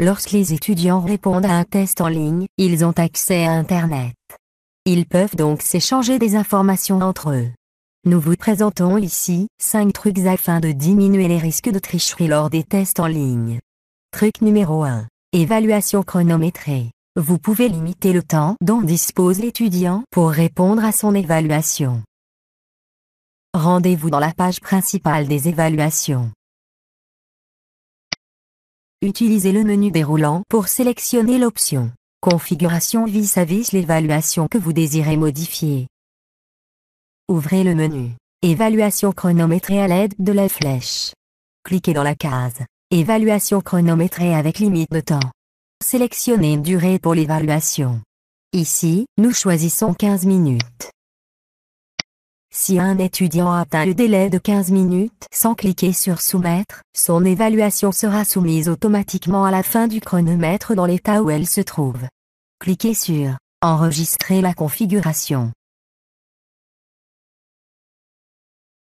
Lorsque les étudiants répondent à un test en ligne, ils ont accès à Internet. Ils peuvent donc s'échanger des informations entre eux. Nous vous présentons ici 5 trucs afin de diminuer les risques de tricherie lors des tests en ligne. Truc numéro 1. Évaluation chronométrée. Vous pouvez limiter le temps dont dispose l'étudiant pour répondre à son évaluation. Rendez-vous dans la page principale des évaluations utilisez le menu déroulant pour sélectionner l'option Configuration vis-à-vis l'évaluation que vous désirez modifier. Ouvrez le menu Évaluation chronométrée à l'aide de la flèche. Cliquez dans la case Évaluation chronométrée avec limite de temps. Sélectionnez une durée pour l'évaluation. Ici, nous choisissons 15 minutes. Si un étudiant atteint le délai de 15 minutes sans cliquer sur Soumettre, son évaluation sera soumise automatiquement à la fin du chronomètre dans l'état où elle se trouve. Cliquez sur Enregistrer la configuration.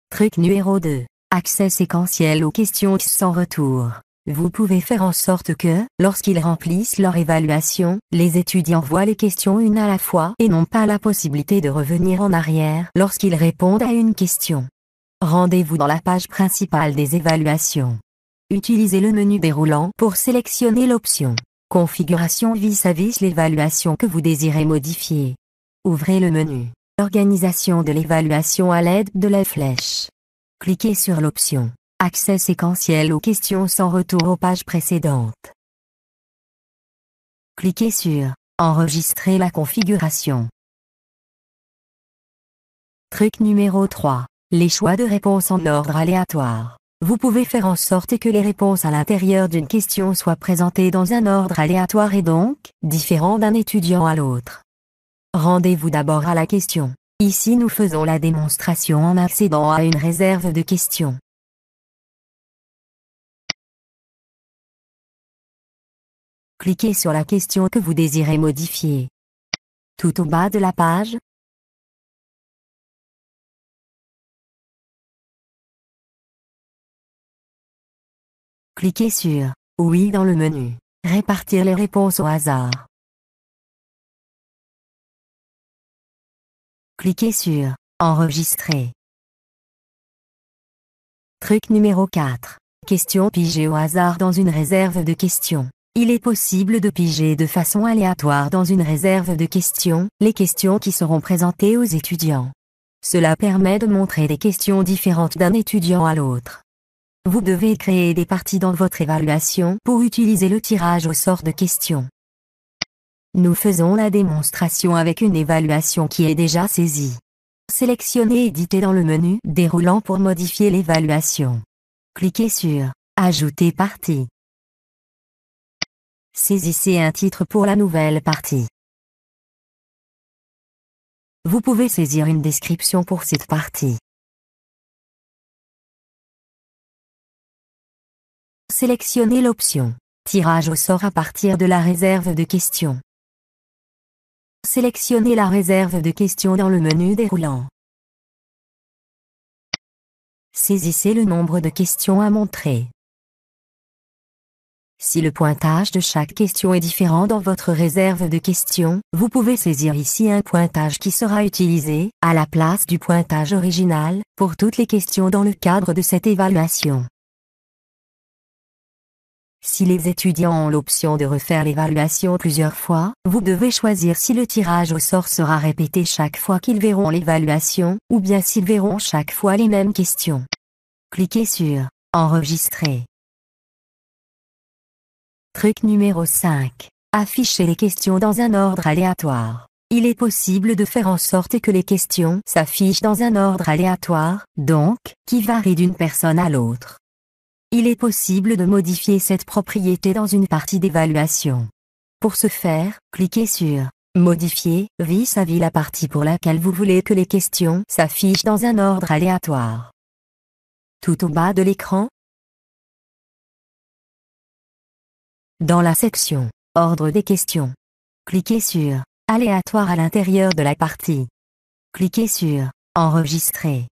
Truc numéro 2. Accès séquentiel aux questions sans retour. Vous pouvez faire en sorte que, lorsqu'ils remplissent leur évaluation, les étudiants voient les questions une à la fois et n'ont pas la possibilité de revenir en arrière lorsqu'ils répondent à une question. Rendez-vous dans la page principale des évaluations. Utilisez le menu déroulant pour sélectionner l'option Configuration vis-à-vis l'évaluation que vous désirez modifier. Ouvrez le menu Organisation de l'évaluation à l'aide de la flèche. Cliquez sur l'option Accès séquentiel aux questions sans retour aux pages précédentes. Cliquez sur Enregistrer la configuration. Truc numéro 3. Les choix de réponses en ordre aléatoire. Vous pouvez faire en sorte que les réponses à l'intérieur d'une question soient présentées dans un ordre aléatoire et donc différent d'un étudiant à l'autre. Rendez-vous d'abord à la question. Ici nous faisons la démonstration en accédant à une réserve de questions. cliquez sur la question que vous désirez modifier. Tout au bas de la page, cliquez sur Oui dans le menu. Répartir les réponses au hasard. Cliquez sur Enregistrer. Truc numéro 4. Question pigée au hasard dans une réserve de questions. Il est possible de piger de façon aléatoire dans une réserve de questions, les questions qui seront présentées aux étudiants. Cela permet de montrer des questions différentes d'un étudiant à l'autre. Vous devez créer des parties dans votre évaluation pour utiliser le tirage au sort de questions. Nous faisons la démonstration avec une évaluation qui est déjà saisie. Sélectionnez Éditer dans le menu déroulant pour modifier l'évaluation. Cliquez sur Ajouter partie. Saisissez un titre pour la nouvelle partie. Vous pouvez saisir une description pour cette partie. Sélectionnez l'option Tirage au sort à partir de la réserve de questions. Sélectionnez la réserve de questions dans le menu déroulant. Saisissez le nombre de questions à montrer. Si le pointage de chaque question est différent dans votre réserve de questions, vous pouvez saisir ici un pointage qui sera utilisé, à la place du pointage original, pour toutes les questions dans le cadre de cette évaluation. Si les étudiants ont l'option de refaire l'évaluation plusieurs fois, vous devez choisir si le tirage au sort sera répété chaque fois qu'ils verront l'évaluation, ou bien s'ils verront chaque fois les mêmes questions. Cliquez sur Enregistrer. Truc numéro 5. Afficher les questions dans un ordre aléatoire. Il est possible de faire en sorte que les questions s'affichent dans un ordre aléatoire, donc, qui varie d'une personne à l'autre. Il est possible de modifier cette propriété dans une partie d'évaluation. Pour ce faire, cliquez sur Modifier vis-à-vis la partie pour laquelle vous voulez que les questions s'affichent dans un ordre aléatoire. Tout au bas de l'écran, Dans la section « Ordre des questions », cliquez sur « Aléatoire à l'intérieur de la partie ». Cliquez sur « Enregistrer ».